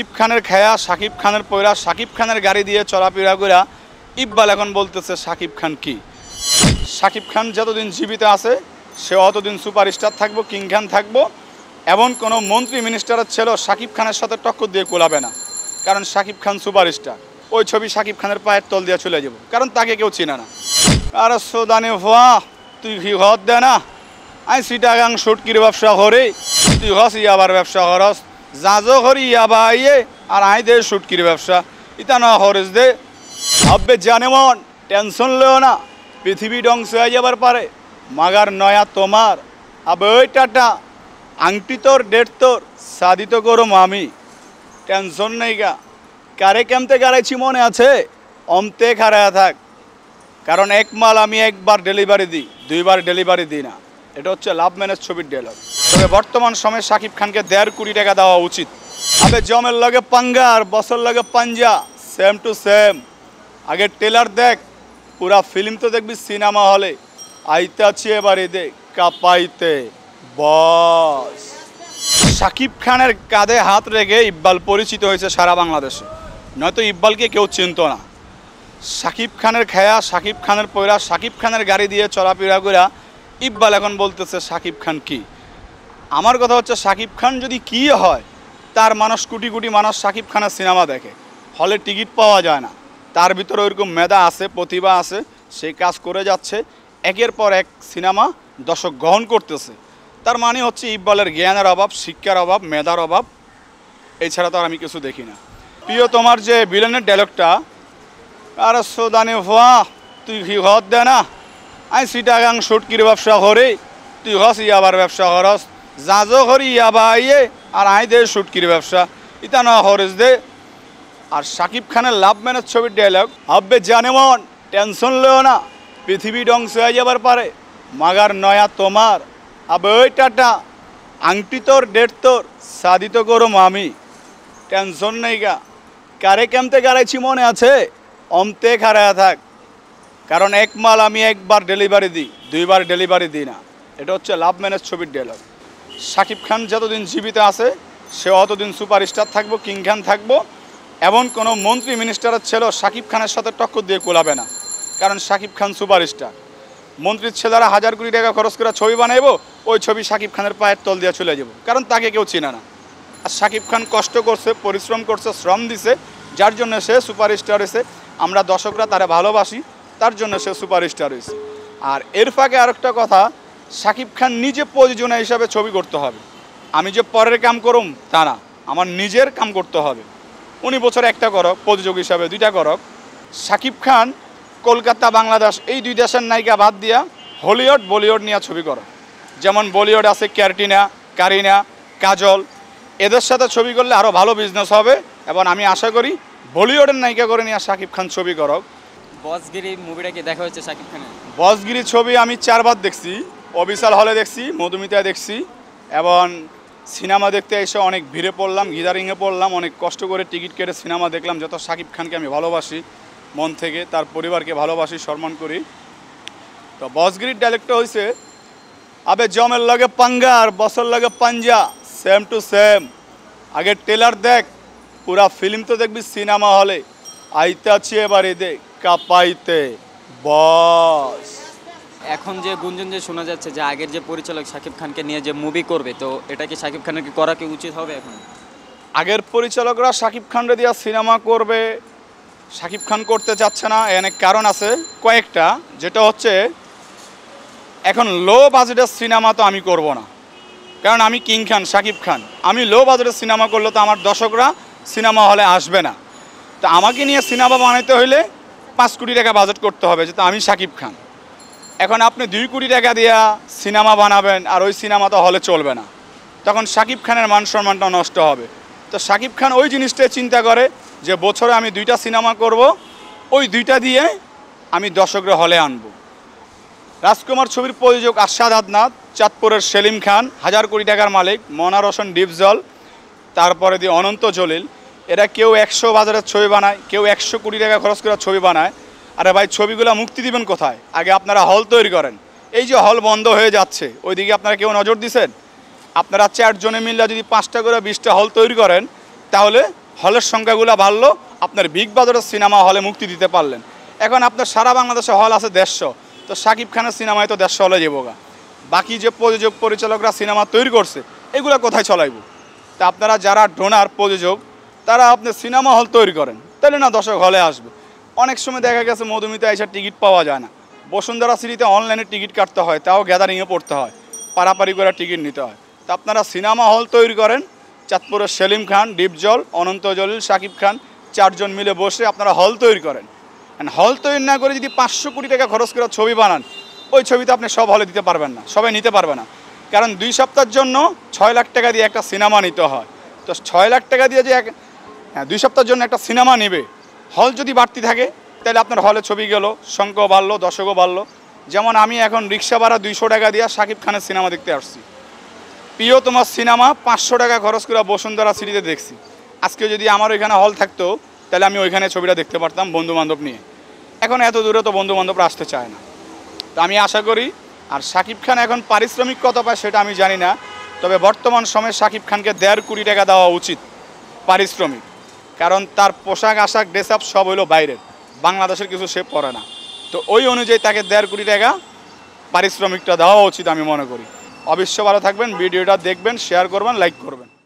সাকিব খানের খেয়া সাকিব খানের পয়রা সাকিব খানের গাড়ি দিয়ে চলাফেরা করা ইকবাল এখন বলতেছে সাকিব খান কি সাকিব খান যতদিন জীবিত আছে সে অতদিন সুপারস্টার থাকবো কিং খান থাকবো এমন কোনো মন্ত্রী মিনিস্টারের ছেলেও সাকিব খানের সাথে টক্কর দিয়ে কোলাবে না কারণ সাকিব খান সুপারস্টার ওই ছবি সাকিব খানের পায়ের তল দিয়ে চলে যাব কারণ তাকে কেউ চিনে না আর সোদানে ভা তুই কি ঘর দে না আই সিটাগাং শুটকির ব্যবসা করে তুই হস ইয়াবার ব্যবসা করস যাজো করি ইয়াবা আইয়ে আর আই দে সুটকির ব্যবসা ইতা না হরেস দে ভাববে জানে মন টেনশন লও না পৃথিবী ধ্বংস হয়ে যাবার পারে মাগার নয়া তোমার আবে টাটা আংটি তোর ডেট তোর সাদিত করো মামি টেনশন নেই গা কারে কেমতে গাড়াইছি মনে আছে অমতে খারায়া থাক কারণ এক মাল আমি একবার ডেলিভারি দিই দুইবার ডেলিভারি দিই না এটা হচ্ছে লাভ ম্যানেজ ছবির ডেলক তবে বর্তমান সময়ে সাকিব খানকে দেড় কোটি টাকা দেওয়া উচিত আগে জমের লগে পাঙ্গা আর বসের লগে পাঞ্জা সেম টু সেম আগে টেলার দেখ পুরা ফিল্ম তো দেখবি সিনেমা হলে আইতে আছি এবার এদে কাপাইতে বস সাকিব খানের কাঁধে হাত রেখে ইকবাল পরিচিত হয়েছে সারা বাংলাদেশে নয়তো ইকবালকে কেউ চিনত না সাকিব খানের খেয়া সাকিব খানের পয়রা সাকিব খানের গাড়ি দিয়ে চলাফেরা করা ইকবাল এখন বলতেছে সাকিব খান কী আমার কথা হচ্ছে শাকিব খান যদি কি হয় তার মানুষ কোটি কোটি মানুষ সাকিব খানের সিনেমা দেখে হলে টিকিট পাওয়া যায় না তার ভিতরে ওইরকম মেধা আছে প্রতিভা আছে সে কাজ করে যাচ্ছে একের পর এক সিনেমা দর্শক গ্রহণ করতেছে তার মানে হচ্ছে ইকবালের জ্ঞানের অভাব শিক্ষার অভাব মেধার অভাব এছাড়া তো আর আমি কিছু দেখি না প্রিয় তোমার যে বিলেনের ডায়লগটা আর সোদানে ভা তুই কি ঘর দে না আই সিটাগাং সুটকির ব্যবসা করে তুই হস ইয়াবার ব্যবসা করস যাজো হরি আবাইয়ে আর আই দে শুটকির ব্যবসা ইতা না হরেজ দে আর সাকিব খানের লাভ ম্যানের ছবির ডায়লগ হাব্বে জানে মন টেনশন লও না পৃথিবী ধ্বংস হয়ে যাবার পারে মাগার নয়া তোমার আবে টাটা আংটি তোর ডেট তোর সাদিত করো মামি টেনশন নেই গা কারে কেমতে গাড়াইছি মনে আছে অমতে খারায় থাক কারণ এক মাল আমি একবার ডেলিভারি দিই দুইবার ডেলিভারি দিই না এটা হচ্ছে লাভ ম্যানেজ ছবির ডায়লগ শাকিব খান যতদিন জীবিত আছে সে অতদিন সুপারস্টার থাকবো কিং খান থাকবো এমন কোনো মন্ত্রী মিনিস্টারের ছেলেও শাকিব খানের সাথে টক্কর দিয়ে কোলাবে না কারণ শাকিব খান সুপারস্টার মন্ত্রীর ছেলেরা হাজার কোটি টাকা খরচ করে ছবি বানাইব ওই ছবি শাকিব খানের পায়ের তল দিয়ে চলে যাব কারণ তাকে কেউ চিনে না আর শাকিব খান কষ্ট করছে পরিশ্রম করছে শ্রম দিছে যার জন্য সে সুপারস্টার হয়েছে আমরা দর্শকরা তারা ভালোবাসি তার জন্য সে সুপারস্টার হয়েছে আর এর ফাঁকে আরেকটা কথা সাকিব খান নিজে প্রযোজনা হিসাবে ছবি করতে হবে আমি যে পরের কাম করুম তা না আমার নিজের কাম করতে হবে উনি বছর একটা করক প্রযোজক হিসাবে দুইটা করক সাকিব খান কলকাতা বাংলাদেশ এই দুই দেশের নায়িকা বাদ দিয়া হলিউড বলিউড নিয়ে ছবি কর যেমন বলিউড আছে ক্যারটিনা কারিনা কাজল এদের সাথে ছবি করলে আরও ভালো বিজনেস হবে এবং আমি আশা করি বলিউডের নায়িকা করে নিয়ে সাকিব খান ছবি করক বসগিরি মুভিটা কি দেখা হচ্ছে সাকিব খানের বসগিরি ছবি আমি চারবার দেখছি অবিশাল হলে দেখছি মধুমিতা দেখছি এবং সিনেমা দেখতে এসে অনেক ভিড়ে পড়লাম গিদারিংয়ে পড়লাম অনেক কষ্ট করে টিকিট কেটে সিনেমা দেখলাম যত সাকিব খানকে আমি ভালোবাসি মন থেকে তার পরিবারকে ভালোবাসি সম্মান করি তো বসগিরির ডাইলেক্টটা হয়েছে আবে জমের লগে পাঙ্গা আর বসের লগে পাঞ্জা সেম টু সেম আগে টেলার দেখ পুরা ফিল্ম তো দেখবি সিনেমা হলে আইতে আছি এবার এদে কাপাইতে বস এখন যে গুঞ্জন যে শোনা যাচ্ছে যে আগের যে পরিচালক শাকিব খানকে নিয়ে যে মুভি করবে তো এটা কি শাকিব খানের কি করা কি উচিত হবে এখন আগের পরিচালকরা শাকিব খানরে দিয়া সিনেমা করবে শাকিব খান করতে চাচ্ছে না অনেক কারণ আছে কয়েকটা যেটা হচ্ছে এখন লো বাজেটের সিনেমা তো আমি করব না কারণ আমি কিং খান শাকিব খান আমি লো বাজেটের সিনেমা করলে তো আমার দর্শকরা সিনেমা হলে আসবে না তো আমাকে নিয়ে সিনেমা বানাইতে হইলে পাঁচ কোটি টাকা বাজেট করতে হবে যেহেতু আমি শাকিব খান এখন আপনি দুই কোটি টাকা দিয়া সিনেমা বানাবেন আর ওই সিনেমা তো হলে চলবে না তখন সাকিব খানের মান সম্মানটা নষ্ট হবে তো সাকিব খান ওই জিনিসটাই চিন্তা করে যে বছরে আমি দুইটা সিনেমা করব ওই দুইটা দিয়ে আমি দর্শকরা হলে আনব রাজকুমার ছবির প্রযোজক আশাদ আদনাথ চাঁদপুরের সেলিম খান হাজার কোটি টাকার মালিক মনা রোশন ডিপজল তারপরে দিয়ে অনন্ত জলিল এরা কেউ একশো বাজারের ছবি বানায় কেউ একশো কোটি টাকা খরচ করে ছবি বানায় আরে ভাই ছবিগুলো মুক্তি দিবেন কোথায় আগে আপনারা হল তৈরি করেন এই যে হল বন্ধ হয়ে যাচ্ছে ওইদিকে আপনারা কেউ নজর দিছেন আপনারা চারজনে মিললে যদি পাঁচটা করে বিশটা হল তৈরি করেন তাহলে হলের সংখ্যাগুলো বাড়লো আপনার বিগ বাজারের সিনেমা হলে মুক্তি দিতে পারলেন এখন আপনার সারা বাংলাদেশে হল আছে দেড়শো তো শাকিব খানের সিনেমায় তো দেড়শো হলে যাবোগা বাকি যে প্রযোজক পরিচালকরা সিনেমা তৈরি করছে এগুলো কোথায় চলাইব তা আপনারা যারা ডোনার প্রযোজক তারা আপনি সিনেমা হল তৈরি করেন তাহলে না দর্শক হলে আসবে অনেক সময় দেখা গেছে মধুমিতে আইসার টিকিট পাওয়া যায় না বসুন্ধরা সিটিতে অনলাইনে টিকিট কাটতে হয় তাও গ্যাদারিংয়ে পড়তে হয় পারাপারি করে টিকিট নিতে হয় তা আপনারা সিনেমা হল তৈরি করেন চাঁদপুরের সেলিম খান ডিপজল অনন্ত জলিল সাকিব খান চারজন মিলে বসে আপনারা হল তৈরি করেন অ্যান্ড হল তৈরি না করে যদি পাঁচশো কোটি টাকা খরচ করে ছবি বানান ওই ছবিতে আপনি সব হলে দিতে পারবেন না সবাই নিতে পারবে না কারণ দুই সপ্তাহের জন্য ছয় লাখ টাকা দিয়ে একটা সিনেমা নিতে হয় তো ছয় লাখ টাকা দিয়ে যে এক হ্যাঁ দুই সপ্তাহের জন্য একটা সিনেমা নেবে হল যদি বাড়তি থাকে তাহলে আপনার হলে ছবি গেল সংখ্যা বাড়লো দর্শকও বাড়লো যেমন আমি এখন রিক্সা ভাড়া দুইশো টাকা দিয়ে শাকিব খানের সিনেমা দেখতে আসছি প্রিয় তোমার সিনেমা পাঁচশো টাকা খরচ করে বসুন্ধরা সিটিতে দেখছি আজকে যদি আমার ওইখানে হল থাকতো তাহলে আমি ওইখানে ছবিটা দেখতে পারতাম বন্ধুবান্ধব নিয়ে এখন এত দূরে তো বন্ধুবান্ধবরা আসতে চায় না তো আমি আশা করি আর শাকিব খান এখন পারিশ্রমিক কত পায় সেটা আমি জানি না তবে বর্তমান সময়ে শাকিব খানকে দেড় কোটি টাকা দেওয়া উচিত পারিশ্রমিক কারণ তার পোশাক আশাক ড্রেস আপ সব হইলো বাইরের বাংলাদেশের কিছু সে পরে না তো ওই অনুযায়ী তাকে দেড় কোটি টাকা পারিশ্রমিকটা দেওয়া উচিত আমি মনে করি অবশ্য ভালো থাকবেন ভিডিওটা দেখবেন শেয়ার করবেন লাইক করবেন